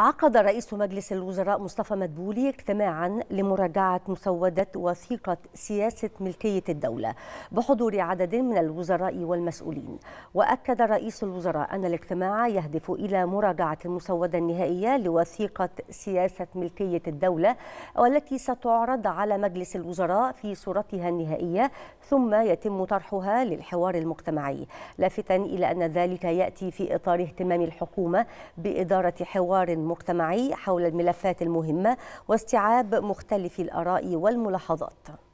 عقد رئيس مجلس الوزراء مصطفى مدبولي اجتماعا لمراجعة مسودة وثيقة سياسة ملكية الدولة بحضور عدد من الوزراء والمسؤولين وأكد رئيس الوزراء أن الاجتماع يهدف إلى مراجعة المسودة النهائية لوثيقة سياسة ملكية الدولة والتي ستعرض على مجلس الوزراء في صورتها النهائية ثم يتم طرحها للحوار المجتمعي لافتا إلى أن ذلك يأتي في إطار اهتمام الحكومة بإدارة حوار المجتمعي حول الملفات المهمة واستيعاب مختلف الآراء والملاحظات